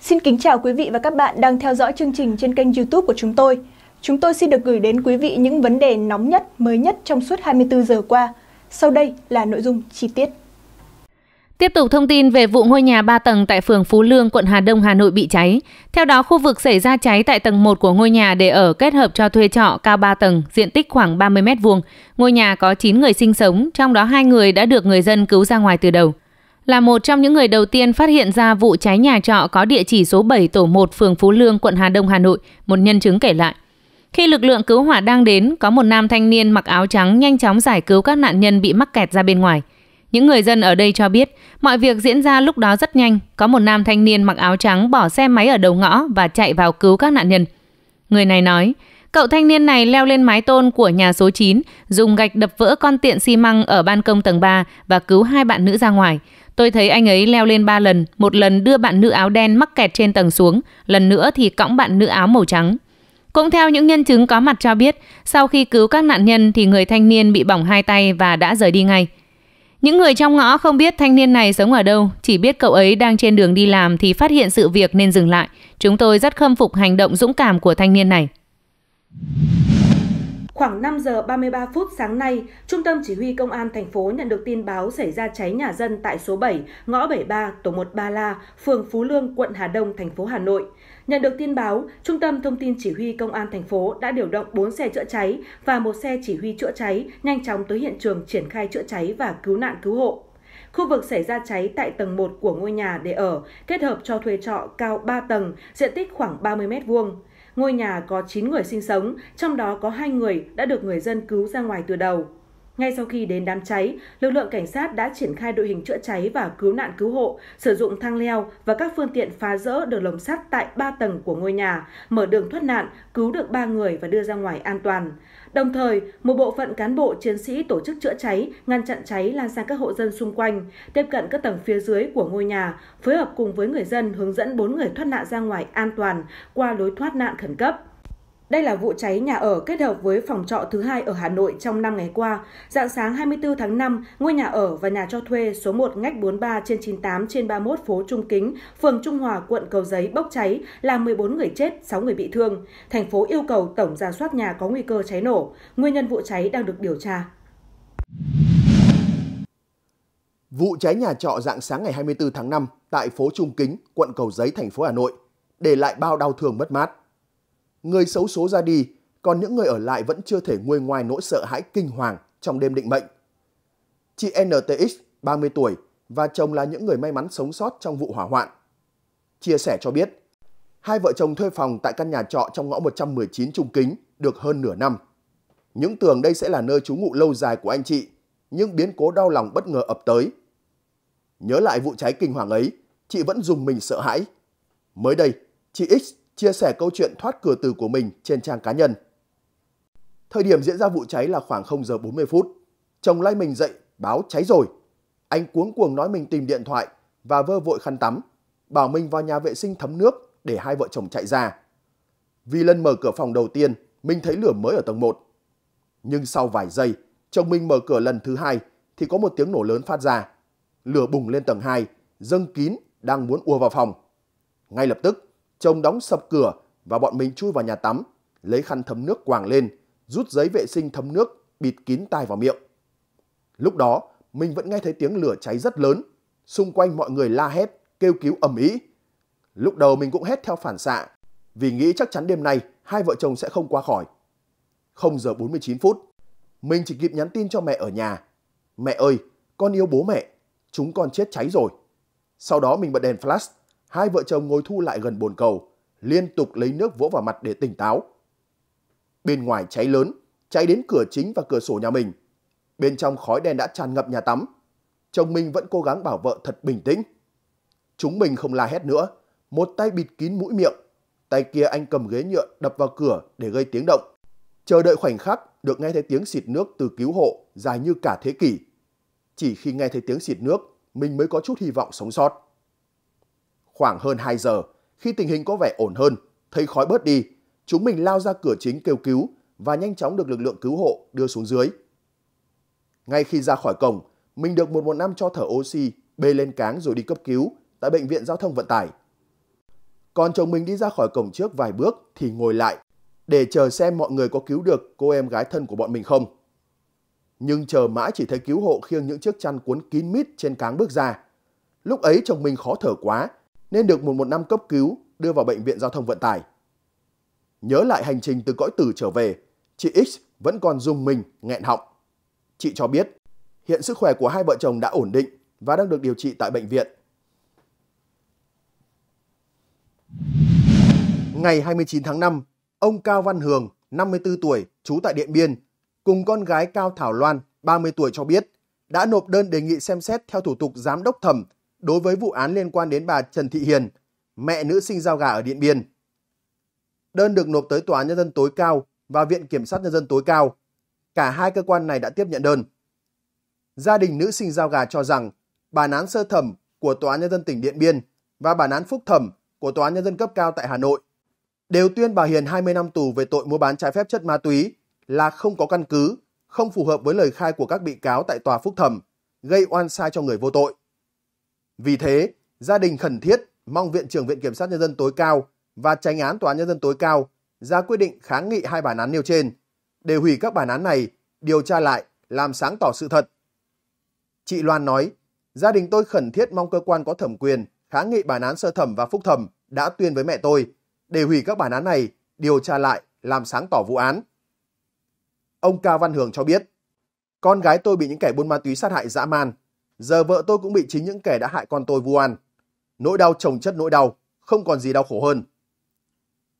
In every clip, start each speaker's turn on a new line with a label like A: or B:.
A: Xin kính chào quý vị và các bạn đang theo dõi chương trình trên kênh YouTube của chúng tôi. Chúng tôi xin được gửi đến quý vị những vấn đề nóng nhất, mới nhất trong suốt 24 giờ qua. Sau đây là nội dung chi tiết.
B: Tiếp tục thông tin về vụ ngôi nhà 3 tầng tại phường Phú Lương, quận Hà Đông, Hà Nội bị cháy. Theo đó, khu vực xảy ra cháy tại tầng 1 của ngôi nhà để ở kết hợp cho thuê trọ cao 3 tầng, diện tích khoảng 30 m2. Ngôi nhà có 9 người sinh sống, trong đó hai người đã được người dân cứu ra ngoài từ đầu là một trong những người đầu tiên phát hiện ra vụ cháy nhà trọ có địa chỉ số 7 tổ 1 phường Phú Lương, quận Hà Đông, Hà Nội, một nhân chứng kể lại. Khi lực lượng cứu hỏa đang đến, có một nam thanh niên mặc áo trắng nhanh chóng giải cứu các nạn nhân bị mắc kẹt ra bên ngoài. Những người dân ở đây cho biết, mọi việc diễn ra lúc đó rất nhanh, có một nam thanh niên mặc áo trắng bỏ xe máy ở đầu ngõ và chạy vào cứu các nạn nhân. Người này nói, Cậu thanh niên này leo lên mái tôn của nhà số 9, dùng gạch đập vỡ con tiện xi măng ở ban công tầng 3 và cứu hai bạn nữ ra ngoài. Tôi thấy anh ấy leo lên 3 lần, một lần đưa bạn nữ áo đen mắc kẹt trên tầng xuống, lần nữa thì cõng bạn nữ áo màu trắng. Cũng theo những nhân chứng có mặt cho biết, sau khi cứu các nạn nhân thì người thanh niên bị bỏng hai tay và đã rời đi ngay. Những người trong ngõ không biết thanh niên này sống ở đâu, chỉ biết cậu ấy đang trên đường đi làm thì phát hiện sự việc nên dừng lại. Chúng tôi rất khâm phục hành động dũng cảm của thanh niên này.
A: Khoảng 5 giờ 33 phút sáng nay, Trung tâm Chỉ huy Công an thành phố nhận được tin báo xảy ra cháy nhà dân tại số 7, ngõ 73, tổ 1 Ba La, phường Phú Lương, quận Hà Đông, thành phố Hà Nội. Nhận được tin báo, Trung tâm Thông tin Chỉ huy Công an thành phố đã điều động 4 xe chữa cháy và một xe chỉ huy chữa cháy nhanh chóng tới hiện trường triển khai chữa cháy và cứu nạn cứu hộ. Khu vực xảy ra cháy tại tầng 1 của ngôi nhà để ở, kết hợp cho thuê trọ cao 3 tầng, diện tích khoảng 30 m vuông. Ngôi nhà có 9 người sinh sống, trong đó có hai người đã được người dân cứu ra ngoài từ đầu. Ngay sau khi đến đám cháy, lực lượng cảnh sát đã triển khai đội hình chữa cháy và cứu nạn cứu hộ, sử dụng thang leo và các phương tiện phá rỡ đường lồng sắt tại 3 tầng của ngôi nhà, mở đường thoát nạn, cứu được 3 người và đưa ra ngoài an toàn. Đồng thời, một bộ phận cán bộ chiến sĩ tổ chức chữa cháy, ngăn chặn cháy lan sang các hộ dân xung quanh, tiếp cận các tầng phía dưới của ngôi nhà, phối hợp cùng với người dân hướng dẫn 4 người thoát nạn ra ngoài an toàn qua lối thoát nạn khẩn cấp. Đây là vụ cháy nhà ở kết hợp với phòng trọ thứ hai ở Hà Nội trong 5 ngày qua. Dạng sáng 24 tháng 5, ngôi nhà ở và nhà cho thuê số 1 ngách 43 trên 98 trên 31 phố Trung Kính, phường Trung Hòa, quận Cầu Giấy bốc cháy, làm 14 người chết, 6 người bị thương. Thành phố yêu cầu tổng ra soát nhà có nguy cơ cháy nổ. Nguyên nhân vụ cháy đang được điều tra.
C: Vụ cháy nhà trọ dạng sáng ngày 24 tháng 5 tại phố Trung Kính, quận Cầu Giấy, thành phố Hà Nội để lại bao đau thương mất mát. Người xấu số ra đi, còn những người ở lại vẫn chưa thể nguôi ngoài nỗi sợ hãi kinh hoàng trong đêm định mệnh. Chị NTX, 30 tuổi, và chồng là những người may mắn sống sót trong vụ hỏa hoạn. Chia sẻ cho biết, hai vợ chồng thuê phòng tại căn nhà trọ trong ngõ 119 Trung Kính được hơn nửa năm. Những tường đây sẽ là nơi trú ngụ lâu dài của anh chị, nhưng biến cố đau lòng bất ngờ ập tới. Nhớ lại vụ cháy kinh hoàng ấy, chị vẫn dùng mình sợ hãi. Mới đây, chị X chia sẻ câu chuyện thoát cửa từ của mình trên trang cá nhân. Thời điểm diễn ra vụ cháy là khoảng 0 giờ 40 phút. Chồng lay mình dậy, báo cháy rồi. Anh cuống cuồng nói mình tìm điện thoại và vơ vội khăn tắm, bảo mình vào nhà vệ sinh thấm nước để hai vợ chồng chạy ra. Vì lần mở cửa phòng đầu tiên, mình thấy lửa mới ở tầng 1. Nhưng sau vài giây, chồng mình mở cửa lần thứ hai thì có một tiếng nổ lớn phát ra. Lửa bùng lên tầng 2, dâng kín đang muốn ua vào phòng. Ngay lập tức, Chồng đóng sập cửa và bọn mình chui vào nhà tắm, lấy khăn thấm nước quàng lên, rút giấy vệ sinh thấm nước, bịt kín tai vào miệng. Lúc đó, mình vẫn nghe thấy tiếng lửa cháy rất lớn, xung quanh mọi người la hét, kêu cứu ầm ĩ. Lúc đầu mình cũng hét theo phản xạ, vì nghĩ chắc chắn đêm nay hai vợ chồng sẽ không qua khỏi. 0 giờ 49 phút, mình chỉ kịp nhắn tin cho mẹ ở nhà. Mẹ ơi, con yêu bố mẹ, chúng con chết cháy rồi. Sau đó mình bật đèn flash, hai vợ chồng ngồi thu lại gần bồn cầu, liên tục lấy nước vỗ vào mặt để tỉnh táo. Bên ngoài cháy lớn, cháy đến cửa chính và cửa sổ nhà mình. Bên trong khói đen đã tràn ngập nhà tắm. Chồng mình vẫn cố gắng bảo vợ thật bình tĩnh. Chúng mình không la hét nữa, một tay bịt kín mũi miệng, tay kia anh cầm ghế nhựa đập vào cửa để gây tiếng động. Chờ đợi khoảnh khắc được nghe thấy tiếng xịt nước từ cứu hộ dài như cả thế kỷ. Chỉ khi nghe thấy tiếng xịt nước, mình mới có chút hy vọng sống sót. Khoảng hơn 2 giờ, khi tình hình có vẻ ổn hơn, thấy khói bớt đi, chúng mình lao ra cửa chính kêu cứu và nhanh chóng được lực lượng cứu hộ đưa xuống dưới. Ngay khi ra khỏi cổng, mình được 115 cho thở oxy, bê lên cáng rồi đi cấp cứu tại Bệnh viện Giao thông Vận tải. Còn chồng mình đi ra khỏi cổng trước vài bước thì ngồi lại để chờ xem mọi người có cứu được cô em gái thân của bọn mình không. Nhưng chờ mãi chỉ thấy cứu hộ khiêng những chiếc chăn cuốn kín mít trên cáng bước ra. Lúc ấy chồng mình khó thở quá nên được 115 cấp cứu đưa vào bệnh viện giao thông vận tải. Nhớ lại hành trình từ cõi tử trở về, chị X vẫn còn dùng mình nghẹn họng. Chị cho biết hiện sức khỏe của hai vợ chồng đã ổn định và đang được điều trị tại bệnh viện. Ngày 29 tháng 5, ông Cao Văn Hường, 54 tuổi, trú tại Điện Biên, cùng con gái Cao Thảo Loan, 30 tuổi cho biết, đã nộp đơn đề nghị xem xét theo thủ tục giám đốc thẩm đối với vụ án liên quan đến bà Trần Thị Hiền, mẹ nữ sinh giao gà ở Điện Biên. Đơn được nộp tới Tòa án Nhân dân tối cao và Viện Kiểm sát Nhân dân tối cao. Cả hai cơ quan này đã tiếp nhận đơn. Gia đình nữ sinh giao gà cho rằng bản án sơ thẩm của Tòa án Nhân dân tỉnh Điện Biên và bản án phúc thẩm của Tòa án Nhân dân cấp cao tại Hà Nội đều tuyên bà Hiền 20 năm tù về tội mua bán trái phép chất ma túy là không có căn cứ, không phù hợp với lời khai của các bị cáo tại tòa phúc thẩm, gây oan sai cho người vô tội. Vì thế, gia đình khẩn thiết mong Viện trưởng Viện Kiểm sát Nhân dân tối cao và tranh án Tòa án Nhân dân tối cao ra quyết định kháng nghị hai bản án nêu trên, để hủy các bản án này, điều tra lại, làm sáng tỏ sự thật. Chị Loan nói, gia đình tôi khẩn thiết mong cơ quan có thẩm quyền kháng nghị bản án sơ thẩm và phúc thẩm đã tuyên với mẹ tôi, để hủy các bản án này, điều tra lại, làm sáng tỏ vụ án. Ông Cao Văn Hưởng cho biết, con gái tôi bị những kẻ buôn ma túy sát hại dã man, Giờ vợ tôi cũng bị chính những kẻ đã hại con tôi vu oan. Nỗi đau chồng chất nỗi đau, không còn gì đau khổ hơn.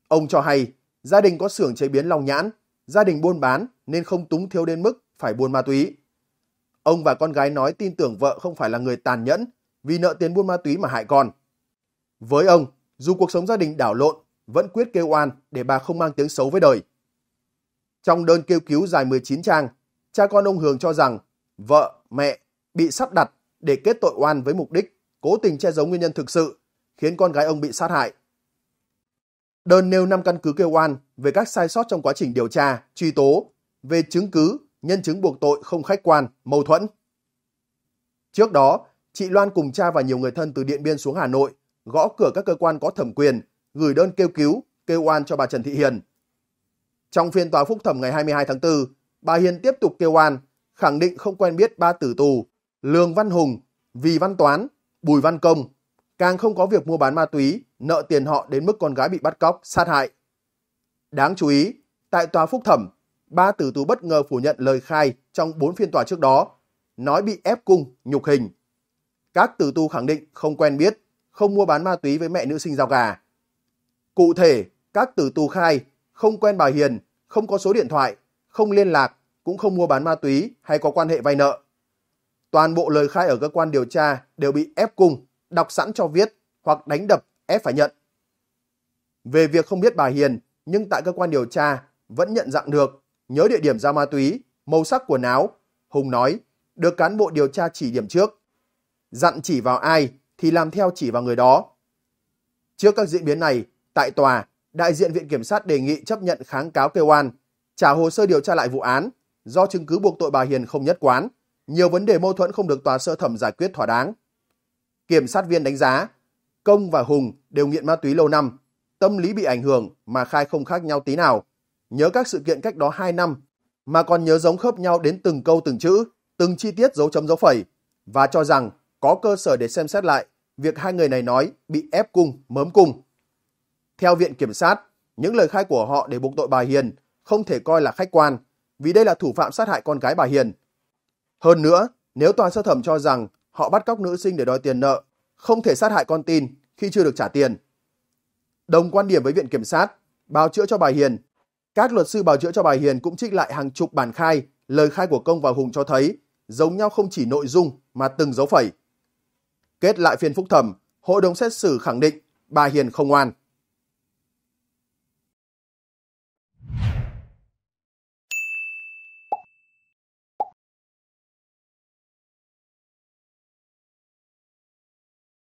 C: Ông cho hay, gia đình có xưởng chế biến long nhãn, gia đình buôn bán nên không túng thiếu đến mức phải buôn ma túy. Ông và con gái nói tin tưởng vợ không phải là người tàn nhẫn vì nợ tiền buôn ma túy mà hại con. Với ông, dù cuộc sống gia đình đảo lộn, vẫn quyết kêu oan để bà không mang tiếng xấu với đời. Trong đơn kêu cứu dài 19 trang, cha con ông Hường cho rằng vợ, mẹ bị sắp đặt để kết tội oan với mục đích cố tình che giấu nguyên nhân thực sự khiến con gái ông bị sát hại. Đơn nêu 5 căn cứ kêu oan về các sai sót trong quá trình điều tra, truy tố, về chứng cứ, nhân chứng buộc tội không khách quan, mâu thuẫn. Trước đó, chị Loan cùng cha và nhiều người thân từ Điện Biên xuống Hà Nội, gõ cửa các cơ quan có thẩm quyền, gửi đơn kêu cứu, kêu oan cho bà Trần Thị Hiền. Trong phiên tòa phúc thẩm ngày 22 tháng 4, bà Hiền tiếp tục kêu oan, khẳng định không quen biết ba tử tù Lương Văn Hùng, Vì Văn Toán, Bùi Văn Công càng không có việc mua bán ma túy, nợ tiền họ đến mức con gái bị bắt cóc, sát hại. Đáng chú ý, tại tòa phúc thẩm, ba tử tù bất ngờ phủ nhận lời khai trong bốn phiên tòa trước đó, nói bị ép cung, nhục hình. Các tử tù khẳng định không quen biết, không mua bán ma túy với mẹ nữ sinh giao gà. Cụ thể, các tử tù khai không quen bà Hiền, không có số điện thoại, không liên lạc, cũng không mua bán ma túy hay có quan hệ vay nợ. Toàn bộ lời khai ở cơ quan điều tra đều bị ép cung, đọc sẵn cho viết hoặc đánh đập ép phải nhận. Về việc không biết bà Hiền, nhưng tại cơ quan điều tra vẫn nhận dạng được, nhớ địa điểm giao ma túy, màu sắc quần áo. Hùng nói, được cán bộ điều tra chỉ điểm trước. Dặn chỉ vào ai thì làm theo chỉ vào người đó. Trước các diễn biến này, tại tòa, đại diện Viện Kiểm sát đề nghị chấp nhận kháng cáo kêu oan, trả hồ sơ điều tra lại vụ án do chứng cứ buộc tội bà Hiền không nhất quán nhiều vấn đề mâu thuẫn không được tòa sơ thẩm giải quyết thỏa đáng. Kiểm sát viên đánh giá, Công và Hùng đều nghiện ma túy lâu năm, tâm lý bị ảnh hưởng mà khai không khác nhau tí nào. Nhớ các sự kiện cách đó 2 năm, mà còn nhớ giống khớp nhau đến từng câu từng chữ, từng chi tiết dấu chấm dấu phẩy, và cho rằng có cơ sở để xem xét lại việc hai người này nói bị ép cung, mớm cung. Theo Viện Kiểm sát, những lời khai của họ để buộc tội bà Hiền không thể coi là khách quan, vì đây là thủ phạm sát hại con gái bà Hiền, hơn nữa, nếu tòa sơ thẩm cho rằng họ bắt cóc nữ sinh để đòi tiền nợ, không thể sát hại con tin khi chưa được trả tiền. Đồng quan điểm với Viện Kiểm sát, bào chữa cho bà Hiền. Các luật sư bào chữa cho bà Hiền cũng trích lại hàng chục bản khai, lời khai của Công và Hùng cho thấy giống nhau không chỉ nội dung mà từng dấu phẩy. Kết lại phiên phúc thẩm, hội đồng xét xử khẳng định bà Hiền không ngoan